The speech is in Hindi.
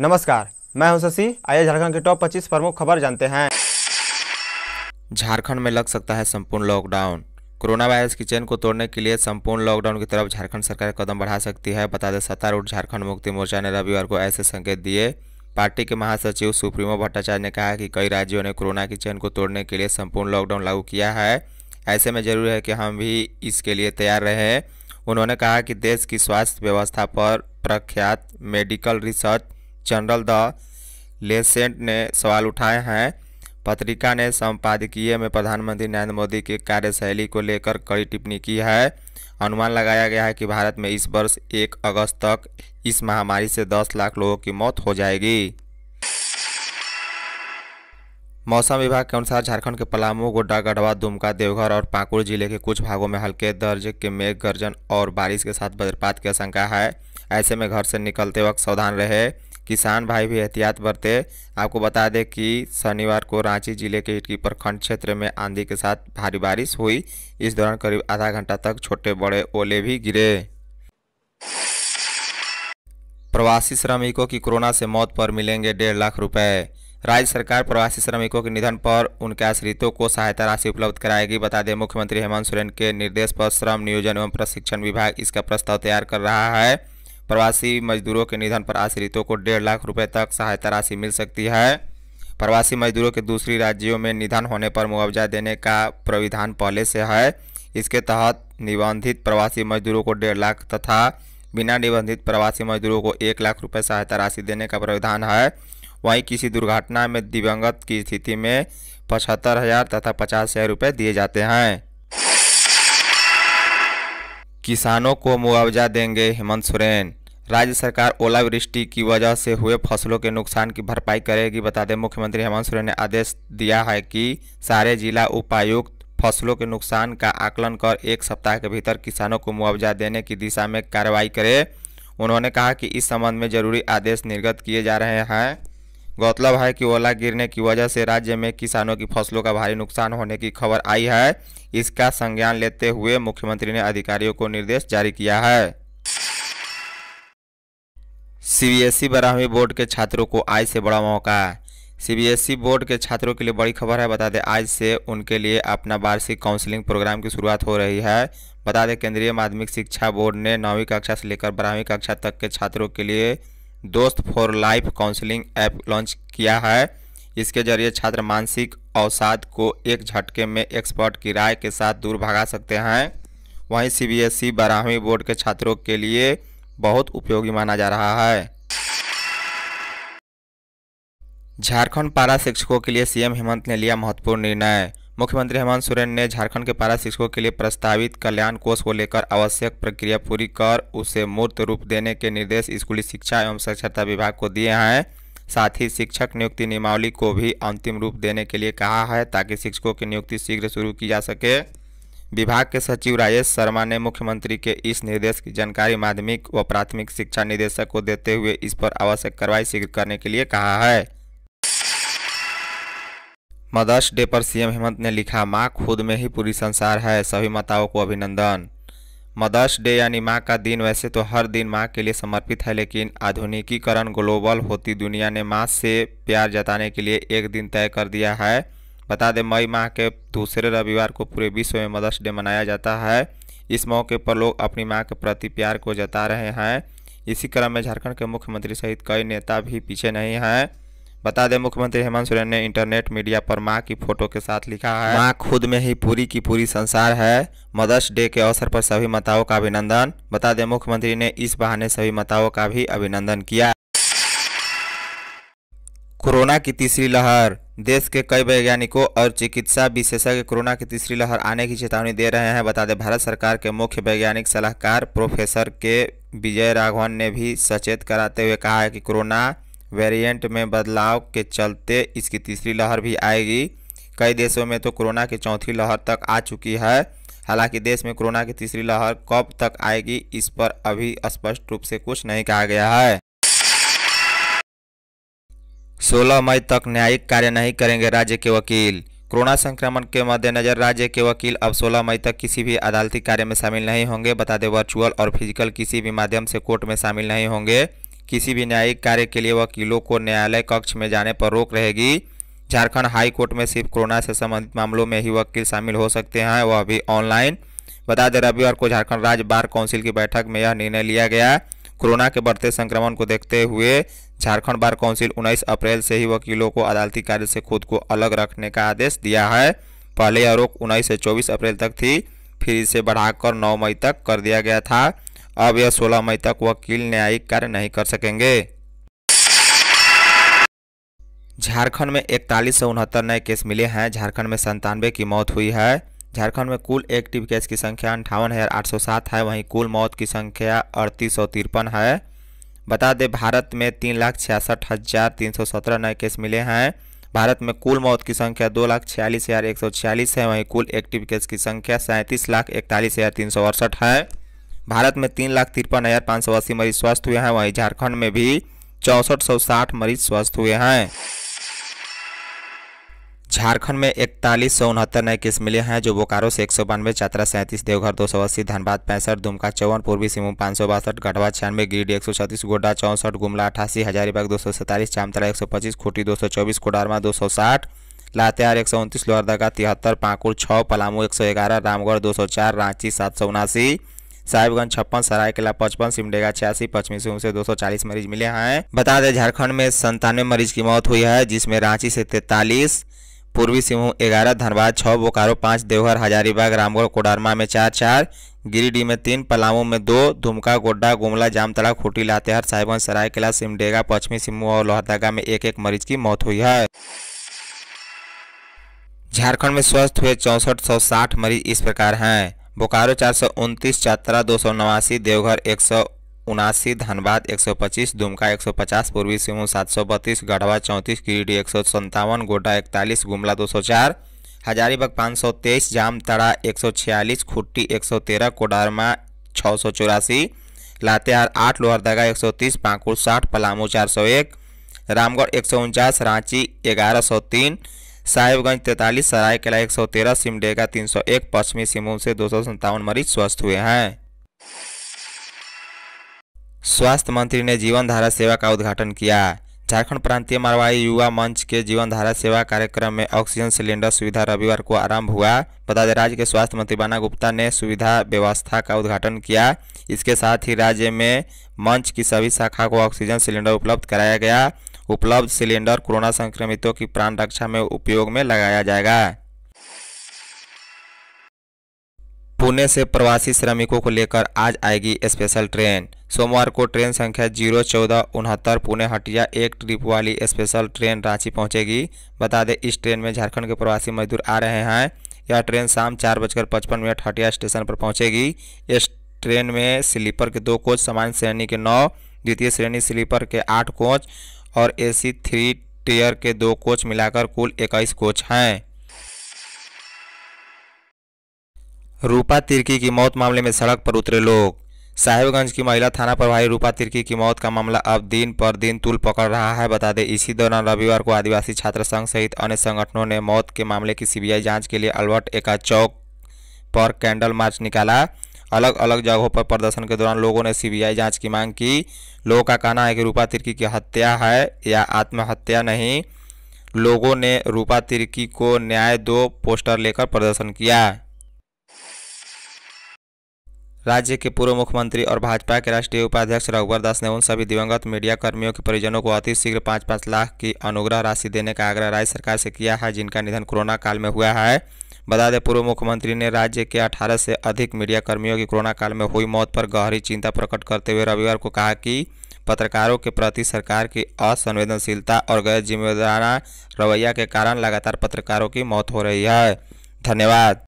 नमस्कार मैं हूं शशि आइए झारखंड के टॉप 25 प्रमुख खबर जानते हैं झारखंड में लग सकता है संपूर्ण लॉकडाउन कोरोना वायरस की चेन को तोड़ने के लिए संपूर्ण लॉकडाउन की तरफ झारखंड सरकार कदम बढ़ा सकती है बता दें सत्तारूढ़ झारखंड मुक्ति मोर्चा ने रविवार को ऐसे संकेत दिए पार्टी के महासचिव सुप्रीमो भट्टाचार्य ने कहा कि कई राज्यों ने कोरोना की चेन को तोड़ने के लिए संपूर्ण लॉकडाउन लागू किया है ऐसे में जरूरी है कि हम भी इसके लिए तैयार रहें उन्होंने कहा कि देश की स्वास्थ्य व्यवस्था पर प्रख्यात medical research journal the Lancet ने सवाल उठाए हैं पत्रिका ने संपादकीय में प्रधानमंत्री नरेंद्र मोदी की कार्यशैली को लेकर कड़ी टिप्पणी की है अनुमान लगाया गया है कि भारत में इस वर्ष एक अगस्त तक इस महामारी से 10 लाख लोगों की मौत हो जाएगी मौसम विभाग के अनुसार झारखंड के पलामू गोड्डा गढ़वा दुमका देवघर और पाकुड़ जिले के कुछ भागों में हल्के दर्ज के मेघ गर्जन और बारिश के साथ वज्रपात की आशंका है ऐसे में घर से निकलते वक्त सावधान रहे किसान भाई भी एहतियात बरते आपको बता दें कि शनिवार को रांची जिले के इटकी प्रखंड क्षेत्र में आंधी के साथ भारी बारिश हुई इस दौरान करीब आधा घंटा तक छोटे बड़े ओले भी गिरे प्रवासी श्रमिकों की कोरोना से मौत पर मिलेंगे डेढ़ लाख रुपए राज्य सरकार प्रवासी श्रमिकों के निधन पर उनके आश्रितों को सहायता राशि उपलब्ध कराएगी बता दें मुख्यमंत्री हेमंत सोरेन के निर्देश पर श्रम नियोजन एवं प्रशिक्षण विभाग इसका प्रस्ताव तैयार कर रहा है प्रवासी मजदूरों के निधन पर आश्रितों को डेढ़ लाख रुपए तक सहायता राशि मिल सकती है प्रवासी मजदूरों के दूसरी राज्यों में निधन होने पर मुआवजा देने का प्राविधान पहले से है इसके तहत निबंधित प्रवासी मजदूरों को डेढ़ लाख तथा बिना निबंधित प्रवासी मजदूरों को एक लाख रुपये सहायता राशि देने का प्राविधान है वहीं किसी दुर्घटना में दिवंगत की स्थिति में पचहत्तर हज़ार तथा पचास हज़ार रुपये दिए जाते हैं किसानों को मुआवजा देंगे हेमंत सोरेन राज्य सरकार ओलावृष्टि की वजह से हुए फसलों के नुकसान की भरपाई करेगी बता दें मुख्यमंत्री हेमंत सोरेन ने आदेश दिया है कि सारे जिला उपायुक्त फसलों के नुकसान का आकलन कर एक सप्ताह के भीतर किसानों को मुआवजा देने की दिशा में कार्रवाई करें उन्होंने कहा कि इस संबंध में जरूरी आदेश निर्गत किए जा रहे हैं गौरतलब है कि ओला गिरने की वजह से राज्य में किसानों की फसलों का भारी नुकसान होने की खबर आई है इसका संज्ञान लेते हुए मुख्यमंत्री ने अधिकारियों को निर्देश जारी किया है सीबीएसई बारहवीं बोर्ड के छात्रों को आज से बड़ा मौका सीबीएसई बोर्ड के छात्रों के लिए बड़ी खबर है बता दें आज से उनके लिए अपना वार्षिक काउंसलिंग प्रोग्राम की शुरुआत हो रही है बता दें केंद्रीय माध्यमिक शिक्षा बोर्ड ने नौवीं कक्षा से लेकर बारहवीं कक्षा तक के छात्रों के लिए Dost for life counselling app launch किया है इसके जरिए छात्र मानसिक अवसाद को एक झटके में एक्सपर्ट की राय के साथ दूर भगा सकते हैं वहीं सी बी एस बारहवीं बोर्ड के छात्रों के लिए बहुत उपयोगी माना जा रहा है झारखंड पारा शिक्षकों के लिए सीएम हेमंत ने लिया महत्वपूर्ण निर्णय मुख्यमंत्री हेमंत सोरेन ने झारखंड के पारा शिक्षकों के लिए प्रस्तावित कल्याण कोष को लेकर आवश्यक प्रक्रिया पूरी कर उसे मूर्त रूप देने के निर्देश स्कूली शिक्षा एवं साक्षरता विभाग को दिए हैं साथ ही शिक्षक नियुक्ति नियमावली को भी अंतिम रूप देने के लिए कहा है ताकि शिक्षकों की नियुक्ति शीघ्र शुरू की जा सके विभाग के सचिव राजेश शर्मा ने मुख्यमंत्री के इस निर्देश की जानकारी माध्यमिक व प्राथमिक शिक्षा निदेशक को देते हुए इस पर आवश्यक कार्रवाई शीघ्र करने के लिए कहा है मदर्स डे पर सीएम हेमंत ने लिखा माँ खुद में ही पूरी संसार है सभी माताओं को अभिनंदन मदर्स डे यानी माँ का दिन वैसे तो हर दिन माँ के लिए समर्पित है लेकिन आधुनिकीकरण ग्लोबल होती दुनिया ने माँ से प्यार जताने के लिए एक दिन तय कर दिया है बता दें मई माह के दूसरे रविवार को पूरे विश्व में मदर्स डे मनाया जाता है इस मौके पर लोग अपनी माँ के प्रति प्यार को जता रहे हैं इसी क्रम में झारखंड के मुख्यमंत्री सहित कई नेता भी पीछे नहीं हैं बता दें मुख्यमंत्री हेमंत सोरेन ने इंटरनेट मीडिया पर माँ की फोटो के साथ लिखा है माँ खुद में ही पूरी की पूरी संसार है मदर्स डे के अवसर पर सभी माताओं का अभिनंदन बता दें मुख्यमंत्री ने इस बहाने सभी माताओं का भी अभिनंदन किया कोरोना की तीसरी लहर देश के कई वैज्ञानिकों और चिकित्सा विशेषज्ञ कोरोना की तीसरी लहर आने की चेतावनी दे रहे हैं बता दें भारत सरकार के मुख्य वैज्ञानिक सलाहकार प्रोफेसर के विजय राघवन ने भी सचेत कराते हुए कहा है कि कोरोना वेरिएंट में बदलाव के चलते इसकी तीसरी लहर भी आएगी कई देशों में तो कोरोना की चौथी लहर तक आ चुकी है हालांकि देश में कोरोना की तीसरी लहर कब तक आएगी इस पर अभी स्पष्ट रूप से कुछ नहीं कहा गया है 16 मई तक न्यायिक कार्य नहीं करेंगे राज्य के वकील कोरोना संक्रमण के मद्देनजर राज्य के वकील अब 16 मई तक किसी भी अदालती कार्य में शामिल नहीं होंगे बता दें वर्चुअल और फिजिकल किसी भी माध्यम से कोर्ट में शामिल नहीं होंगे किसी भी न्यायिक कार्य के लिए वकीलों को न्यायालय कक्ष में जाने पर रोक रहेगी झारखंड हाई कोर्ट में सिर्फ कोरोना से संबंधित मामलों में ही वकील शामिल हो सकते हैं वह भी ऑनलाइन बता दें रविवार को झारखंड राज्य बार काउंसिल की बैठक में यह निर्णय लिया गया कोरोना के बढ़ते संक्रमण को देखते हुए झारखंड बार काउंसिल 19 अप्रैल से ही वकीलों को अदालती कार्य से खुद को अलग रखने का आदेश दिया है पहले यह रोक उन्नीस से चौबीस अप्रैल तक थी फिर इसे बढ़ाकर नौ मई तक कर दिया गया था अब यह 16 मई तक वकील न्यायिक कार्य नहीं कर सकेंगे झारखंड में इकतालीस सौ उनहत्तर नए केस मिले हैं झारखंड में संतानवे की मौत हुई है झारखंड में कुल एक्टिव केस की संख्या अंठावन हज़ार आठ सौ सात है वहीं कुल मौत की संख्या अड़तीस सौ तिरपन है बता दें भारत में तीन लाख छियासठ हज़ार तीन सौ सत्रह नए केस मिले हैं भारत में कुल मौत की संख्या दो लाख छियालीस हज़ार एक सौ छियालीस है वहीं कुल एक्टिव केस की संख्या सैंतीस लाख इकतालीस हज़ार तीन सौ अड़सठ है भारत में तीन लाख तिरपन हज़ार पाँच सौ अस्सी मरीज स्वस्थ हुए हैं वहीं झारखंड में भी चौंसठ सौ साठ मरीज स्वस्थ हुए हैं झारखंड में इकतालीस सौ उनहत्तर नए केस मिले हैं जो बोकारो से एक सौ बानवे चतरा सैंतीस देवघर दो सौ अस्सी धनबाद पैंसठ दुमका चौवन पूर्वी सिंहभूम पाँच सौ बासठ गढ़वा छियानवे गिरिडीह एक सौ छत्तीस गोड्डा चौंसठ गुमला अठासी हजारीबाग दो सौ सैंतालीस चामतरा एक सौ पच्चीस खूटी दो सौ चौबीस कोडारमा दो सौ साठ लातेहार एक सौ उनतीस लोहरदगा तिहत्तर पाकुड़ छः पलामू एक सौ ग्यारह रामगढ़ दो सौ चार रांची सात सौ उनासी साहिबगंज छप्पन सरायकेला पचपन सिमडेगा छियासी पश्चिमी सिंह से 240 मरीज मिले हैं बता दें झारखंड में संतानवे मरीज की मौत हुई है जिसमें रांची से तैतालीस पूर्वी सिंहभूम ग्यारह धनबाद छः बोकारो पाँच देवघर हजारीबाग रामगढ़ कोडरमा में चार चार गिरिडीह में तीन पलामू में दो दुमका गोड्डा गुमला जामतला खूटी लातेहार साहिबगंज सरायकेला सिमडेगा पश्चिमी सिंहभूम और लोहरदगा में एक एक मरीज की मौत हुई है झारखंड में स्वस्थ हुए चौंसठ मरीज इस प्रकार हैं बोकारो चार सौ उनतीस चतरा दो सौ नवासी देवघर एक सौ उनासी धनबाद एक सौ पच्चीस दुमका एक सौ पचास पूर्वी सिंहभूम सात सौ बत्तीस गढ़वा चौंतीस गिरिडीह एक सौ संतावन गोड्डा इकतालीस गुमला दो सौ चार हजारीबाग पाँच सौ तेईस जामतड़ा एक सौ छियालीस खुट्टी एक सौ तेरह कोडारमा छः सौ चौरासी लातेहार आठ लोहरदगा एक सौ तीस पाकुड़ साठ पलामू चार सौ एक रामगढ़ एक सौ उनचास रांची ग्यारह सौ तीन साहिबगंज तैतालीस सरायकला एक सौ तेरह सिमडेगा तीन सौ एक पश्चिमी सिंहभूम से दो सौ संतावन मरीज स्वस्थ हुए हैं स्वास्थ्य मंत्री ने जीवन धारा सेवा का उद्घाटन किया झारखंड प्रांतीय मारवाड़ी युवा मंच के जीवन धारा सेवा कार्यक्रम में ऑक्सीजन सिलेंडर सुविधा रविवार को आरंभ हुआ बता दें राज्य के स्वास्थ्य मंत्री बाना गुप्ता ने सुविधा व्यवस्था का उद्घाटन किया इसके साथ ही राज्य में मंच की सभी शाखा को ऑक्सीजन सिलेंडर उपलब्ध कराया गया उपलब्ध सिलेंडर कोरोना संक्रमितों की प्राण रक्षा में उपयोग में लगाया जाएगा पुणे से प्रवासी श्रमिकों को लेकर आज आएगी स्पेशल ट्रेन सोमवार को ट्रेन संख्या जीरो चौदह उनहत्तर पुणे हटिया एक ट्रिप वाली स्पेशल ट्रेन रांची पहुंचेगी बता दें इस ट्रेन में झारखंड के प्रवासी मजदूर आ रहे हैं यह ट्रेन शाम चार बजकर पचपन मिनट हटिया स्टेशन पर पहुंचेगी इस ट्रेन में स्लीपर के दो कोच सामान्य श्रेणी के नौ द्वितीय श्रेणी स्लीपर के आठ कोच और एसी थ्री टीयर के दो कोच मिलाकर कुल 21 कोच हैं रूपा तिर्की की मौत मामले में सड़क पर उतरे लोग साहेबगंज की महिला थाना प्रभारी रूपा तिर्की की मौत का मामला अब दिन पर दिन तुल पकड़ रहा है बता दें इसी दौरान रविवार को आदिवासी छात्र संघ सहित अन्य संगठनों ने मौत के मामले की सीबीआई जांच के लिए अलवर्ट एका चौक पर कैंडल मार्च निकाला अलग अलग जगहों पर प्रदर्शन के दौरान लोगों ने सीबीआई जांच की मांग की लोगों का कहना है कि रूपा तिर्की की हत्या है या आत्महत्या नहीं लोगों ने रूपा तिर्की को न्याय दो पोस्टर लेकर प्रदर्शन किया राज्य के पूर्व मुख्यमंत्री और भाजपा के राष्ट्रीय उपाध्यक्ष रघुवर दास ने उन सभी दिवंगत मीडिया कर्मियों के परिजनों को अतिशीघ्र पाँच पाँच लाख की अनुग्रह राशि देने का आग्रह राज्य सरकार से किया है जिनका निधन कोरोना काल में हुआ है बता दें पूर्व मुख्यमंत्री ने राज्य के 18 से अधिक मीडिया कर्मियों की कोरोना काल में हुई मौत पर गहरी चिंता प्रकट करते हुए रविवार को कहा कि पत्रकारों के प्रति सरकार की असंवेदनशीलता और गैर जिम्मेदाराना रवैया के कारण लगातार पत्रकारों की मौत हो रही है धन्यवाद